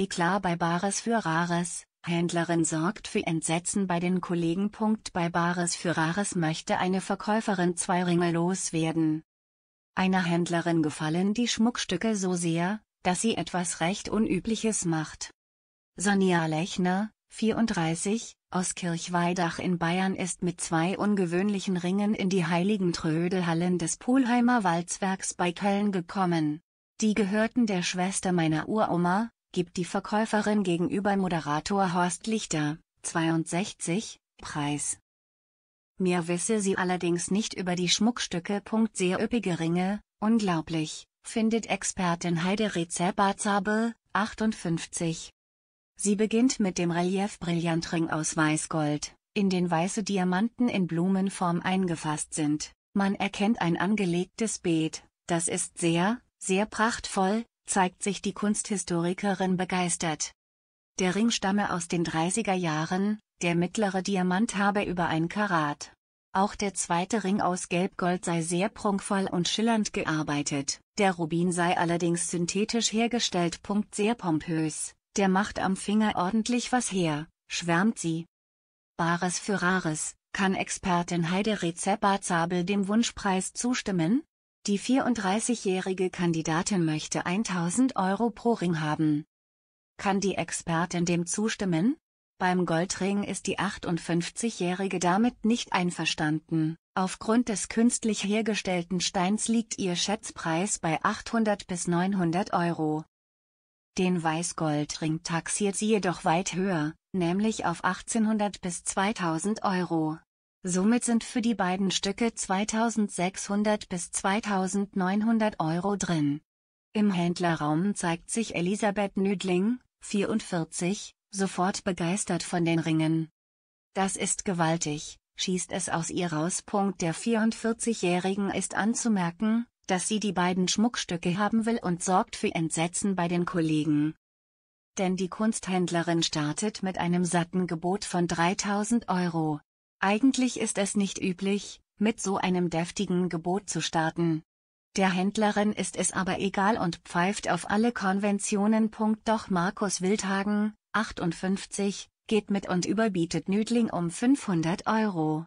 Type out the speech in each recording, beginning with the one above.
Eklar bei Bares für Rares, Händlerin sorgt für Entsetzen bei den Kollegen. Bei Bares für Rares möchte eine Verkäuferin zwei Ringe loswerden. Einer Händlerin gefallen die Schmuckstücke so sehr, dass sie etwas recht Unübliches macht. Sonja Lechner, 34, aus Kirchweidach in Bayern ist mit zwei ungewöhnlichen Ringen in die heiligen Trödelhallen des Polheimer Walzwerks bei Köln gekommen. Die gehörten der Schwester meiner Uroma, gibt die Verkäuferin gegenüber Moderator Horst Lichter, 62, Preis. Mehr wisse sie allerdings nicht über die Schmuckstücke. Sehr üppige Ringe, unglaublich, findet Expertin Heide Rezerbazabe, 58. Sie beginnt mit dem Relief-Brillantring aus Weißgold, in den weiße Diamanten in Blumenform eingefasst sind. Man erkennt ein angelegtes Beet, das ist sehr, sehr prachtvoll, zeigt sich die Kunsthistorikerin begeistert. Der Ring stamme aus den 30er Jahren, der mittlere Diamant habe über ein Karat. Auch der zweite Ring aus Gelbgold sei sehr prunkvoll und schillernd gearbeitet. Der Rubin sei allerdings synthetisch hergestellt. Sehr pompös, der macht am Finger ordentlich was her, schwärmt sie. Bares für Rares, kann Expertin Heide Zabel dem Wunschpreis zustimmen? Die 34-jährige Kandidatin möchte 1000 Euro pro Ring haben. Kann die Expertin dem zustimmen? Beim Goldring ist die 58-jährige damit nicht einverstanden. Aufgrund des künstlich hergestellten Steins liegt ihr Schätzpreis bei 800 bis 900 Euro. Den Weißgoldring taxiert sie jedoch weit höher, nämlich auf 1800 bis 2000 Euro. Somit sind für die beiden Stücke 2600 bis 2900 Euro drin. Im Händlerraum zeigt sich Elisabeth Nüdling, 44, sofort begeistert von den Ringen. Das ist gewaltig, schießt es aus ihr raus. Punkt Der 44-Jährigen ist anzumerken, dass sie die beiden Schmuckstücke haben will und sorgt für Entsetzen bei den Kollegen. Denn die Kunsthändlerin startet mit einem satten Gebot von 3000 Euro. Eigentlich ist es nicht üblich, mit so einem deftigen Gebot zu starten. Der Händlerin ist es aber egal und pfeift auf alle Konventionen. Doch Markus Wildhagen, 58, geht mit und überbietet Nüdling um 500 Euro.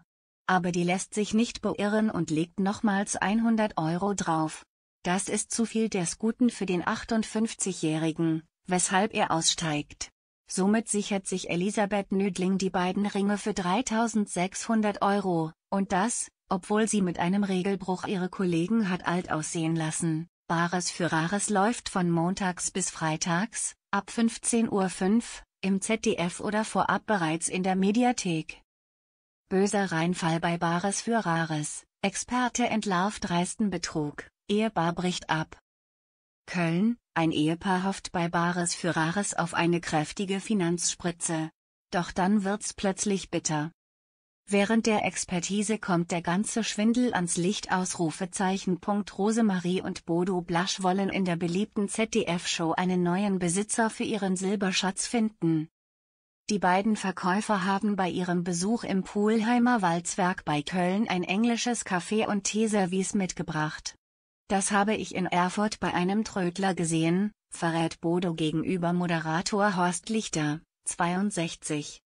Aber die lässt sich nicht beirren und legt nochmals 100 Euro drauf. Das ist zu viel des Guten für den 58-Jährigen, weshalb er aussteigt. Somit sichert sich Elisabeth Nüdling die beiden Ringe für 3600 Euro, und das, obwohl sie mit einem Regelbruch ihre Kollegen hat alt aussehen lassen. Bares für Rares läuft von montags bis freitags, ab 15.05 Uhr, im ZDF oder vorab bereits in der Mediathek. Böser Reinfall bei Bares für Rares, Experte entlarvt dreisten Betrug, Ehepaar bricht ab. Köln, ein Ehepaar hofft bei Bares für Rares auf eine kräftige Finanzspritze. Doch dann wird's plötzlich bitter. Während der Expertise kommt der ganze Schwindel ans Licht Ausrufezeichen. Rosemarie und Bodo Blasch wollen in der beliebten ZDF-Show einen neuen Besitzer für ihren Silberschatz finden. Die beiden Verkäufer haben bei ihrem Besuch im Pohlheimer Walzwerk bei Köln ein englisches Kaffee- und Teeservice mitgebracht. Das habe ich in Erfurt bei einem Trödler gesehen, verrät Bodo gegenüber Moderator Horst Lichter, 62.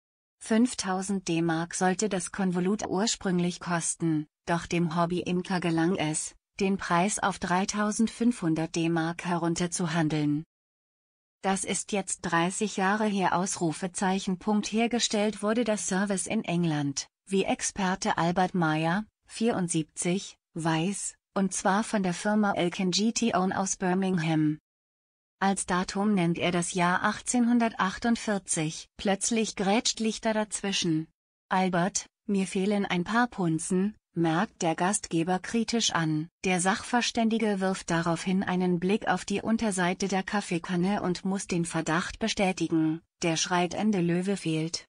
5000 D-Mark sollte das Konvolut ursprünglich kosten, doch dem Hobby-Imker gelang es, den Preis auf 3500 D-Mark herunterzuhandeln. Das ist jetzt 30 Jahre her Ausrufezeichen. Punkt hergestellt wurde das Service in England, wie Experte Albert Meyer, 74, weiß, und zwar von der Firma GT Own aus Birmingham. Als Datum nennt er das Jahr 1848. Plötzlich grätscht Lichter dazwischen. Albert, mir fehlen ein paar Punzen, merkt der Gastgeber kritisch an. Der Sachverständige wirft daraufhin einen Blick auf die Unterseite der Kaffeekanne und muss den Verdacht bestätigen, der schreitende Löwe fehlt.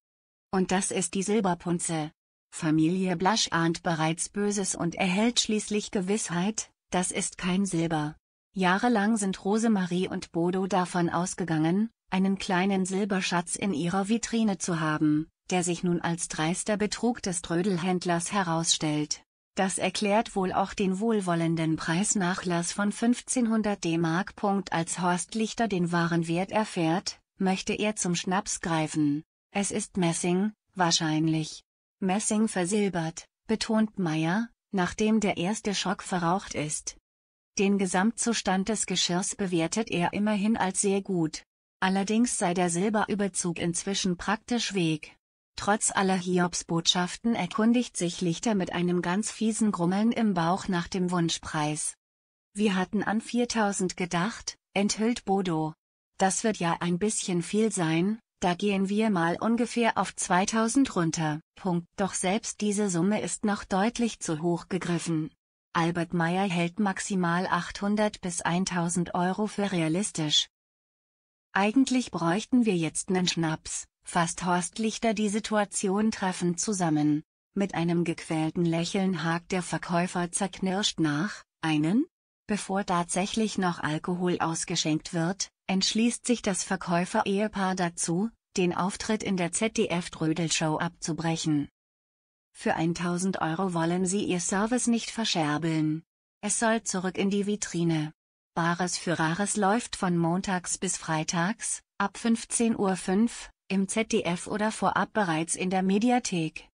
Und das ist die Silberpunze. Familie Blasch ahnt bereits Böses und erhält schließlich Gewissheit, das ist kein Silber. Jahrelang sind Rosemarie und Bodo davon ausgegangen, einen kleinen Silberschatz in ihrer Vitrine zu haben, der sich nun als dreister Betrug des Trödelhändlers herausstellt. Das erklärt wohl auch den wohlwollenden Preisnachlass von 1500 D-Mark. Als Horst Lichter den wahren Wert erfährt, möchte er zum Schnaps greifen. Es ist Messing, wahrscheinlich. Messing versilbert, betont Meyer, nachdem der erste Schock verraucht ist. Den Gesamtzustand des Geschirrs bewertet er immerhin als sehr gut. Allerdings sei der Silberüberzug inzwischen praktisch weg. Trotz aller Hiobsbotschaften erkundigt sich Lichter mit einem ganz fiesen Grummeln im Bauch nach dem Wunschpreis. Wir hatten an 4000 gedacht, enthüllt Bodo. Das wird ja ein bisschen viel sein, da gehen wir mal ungefähr auf 2000 runter. Punkt. Doch selbst diese Summe ist noch deutlich zu hoch gegriffen. Albert Meyer hält maximal 800 bis 1000 Euro für realistisch. Eigentlich bräuchten wir jetzt nen Schnaps, fasst Horst Lichter die Situation treffend zusammen. Mit einem gequälten Lächeln hakt der Verkäufer zerknirscht nach, einen? Bevor tatsächlich noch Alkohol ausgeschenkt wird, entschließt sich das Verkäufer-Ehepaar dazu, den Auftritt in der ZDF-Trödelshow abzubrechen. Für 1000 Euro wollen sie ihr Service nicht verscherbeln. Es soll zurück in die Vitrine. Bares für Rares läuft von montags bis freitags, ab 15.05 Uhr, im ZDF oder vorab bereits in der Mediathek.